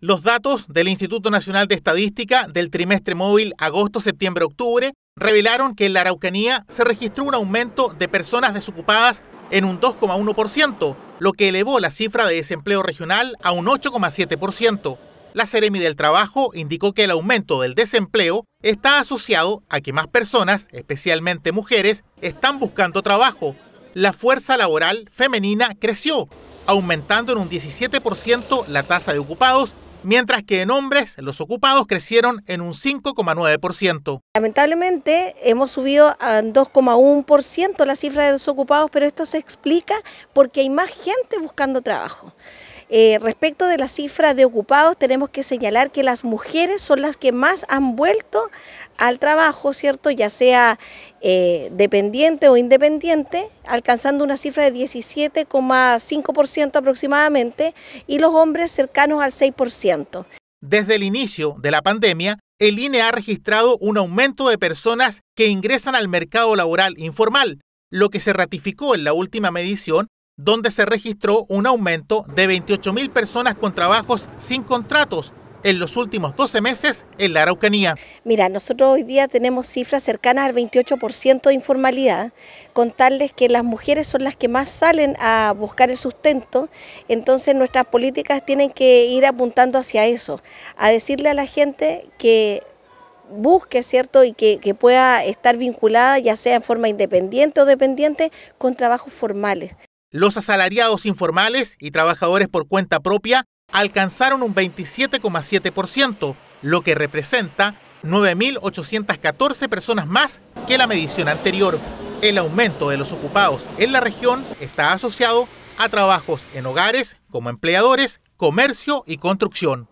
Los datos del Instituto Nacional de Estadística del trimestre móvil agosto-septiembre-octubre revelaron que en la Araucanía se registró un aumento de personas desocupadas en un 2,1%, lo que elevó la cifra de desempleo regional a un 8,7%. La Ceremi del Trabajo indicó que el aumento del desempleo está asociado a que más personas, especialmente mujeres, están buscando trabajo. La fuerza laboral femenina creció, aumentando en un 17% la tasa de ocupados mientras que en hombres los ocupados crecieron en un 5,9%. Lamentablemente hemos subido a 2,1% la cifra de desocupados, pero esto se explica porque hay más gente buscando trabajo. Eh, respecto de la cifra de ocupados, tenemos que señalar que las mujeres son las que más han vuelto al trabajo, ¿cierto? Ya sea eh, dependiente o independiente, alcanzando una cifra de 17,5% aproximadamente y los hombres cercanos al 6%. Desde el inicio de la pandemia, el INE ha registrado un aumento de personas que ingresan al mercado laboral informal, lo que se ratificó en la última medición donde se registró un aumento de 28.000 personas con trabajos sin contratos en los últimos 12 meses en la Araucanía. Mira, nosotros hoy día tenemos cifras cercanas al 28% de informalidad. Contarles que las mujeres son las que más salen a buscar el sustento, entonces nuestras políticas tienen que ir apuntando hacia eso, a decirle a la gente que busque, ¿cierto? Y que, que pueda estar vinculada, ya sea en forma independiente o dependiente, con trabajos formales. Los asalariados informales y trabajadores por cuenta propia alcanzaron un 27,7%, lo que representa 9.814 personas más que la medición anterior. El aumento de los ocupados en la región está asociado a trabajos en hogares como empleadores, comercio y construcción.